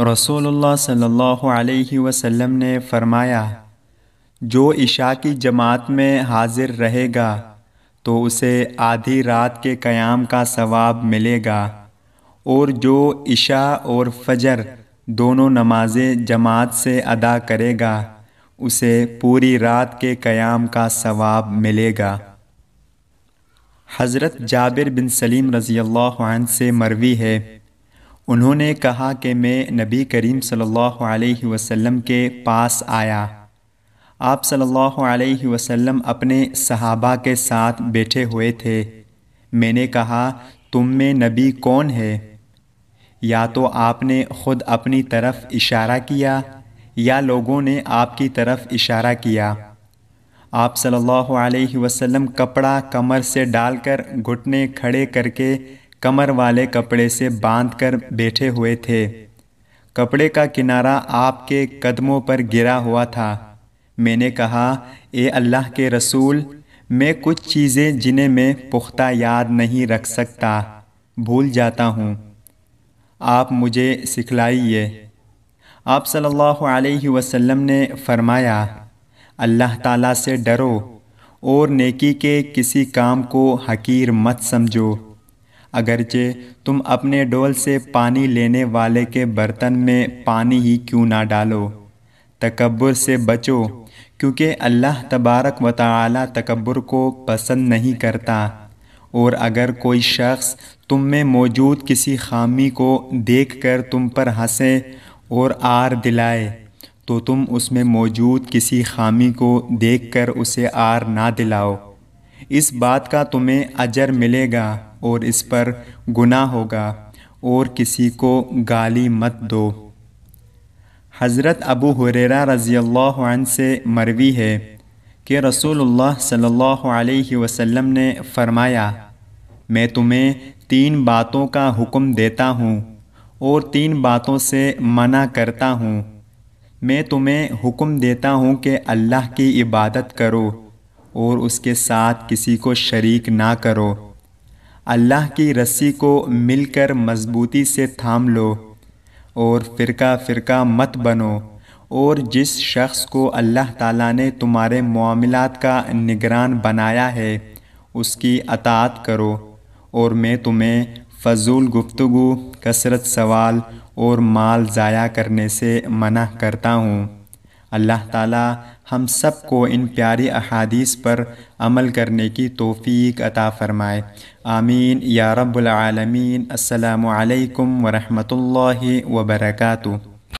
रसोल्ला सल्ला वसम ने फरमाया जो ईशा की जमात में हाजिर रहेगा तो उसे आधी रात के क़याम का सवाब मिलेगा और जो ईशा और फजर दोनों नमाजें जमात से अदा करेगा उसे पूरी रात के क़याम का सवाब मिलेगा हज़रत जाबिर बिन सलीम रज़ी से मरवी है उन्होंने कहा कि मैं नबी करीम सल्लल्लाहु अलैहि वसल्लम के पास आया आप सल्लल्लाहु अलैहि वसल्लम अपने सहाबा के साथ बैठे हुए थे मैंने कहा तुम में नबी कौन है या तो आपने खुद अपनी तरफ इशारा किया या लोगों ने आपकी तरफ इशारा किया आप सल्लल्लाहु अलैहि वसल्लम कपड़ा कमर से डालकर घुटने खड़े करके कमर वाले कपड़े से बांधकर बैठे हुए थे कपड़े का किनारा आपके कदमों पर गिरा हुआ था मैंने कहा ए अल्लाह के रसूल मैं कुछ चीज़ें जिन्हें मैं पुख्ता याद नहीं रख सकता भूल जाता हूँ आप मुझे सिखलाइए आप सल्लल्लाहु अलैहि वसल्लम ने फरमाया अल्लाह ताला से डरो और नेकी के किसी काम को हकीर मत समझो अगरचे तुम अपने डोल से पानी लेने वाले के बर्तन में पानी ही क्यों ना डालो तकबर से बचो क्योंकि अल्लाह तबारक व ताली तकबर को पसंद नहीं करता और अगर कोई शख्स तुम में मौजूद किसी खामी को देख कर तुम पर हंसे और आर दिलाए तो तुम उसमें मौजूद किसी खामी को देख कर उसे आर ना दिलाओ इस बात का तुम्हें अजर मिलेगा और इस पर गुना होगा और किसी को गाली मत दो हज़रत अबू हुरेरा रज़ी अल्लाह से मरवी है कि रसूलुल्लाह सल्लल्लाहु अलैहि वसल्लम ने फ़रमाया मैं तुम्हें तीन बातों का हुक्म देता हूँ और तीन बातों से मना करता हूँ मैं तुम्हें हुक्म देता हूँ कि अल्लाह की इबादत करो और उसके साथ किसी को शरीक ना करो अल्लाह की रस्सी को मिलकर मजबूती से थाम लो और फ़िरका फ़िरका मत बनो और जिस शख्स को अल्लाह ताला ने तुम्हारे मामलात का निगरान बनाया है उसकी अतात करो और मैं तुम्हें फजूल गुफ्तगु कसरत सवाल और माल ज़ाया करने से मना करता हूँ अल्लाह ताला हम सब को इन प्यारी अहादीस पर अमल करने की तोफ़ी अता फ़रमाए आमीन या रब्बुल आलमीन अस्सलाम वालेकुम व बरकातुहू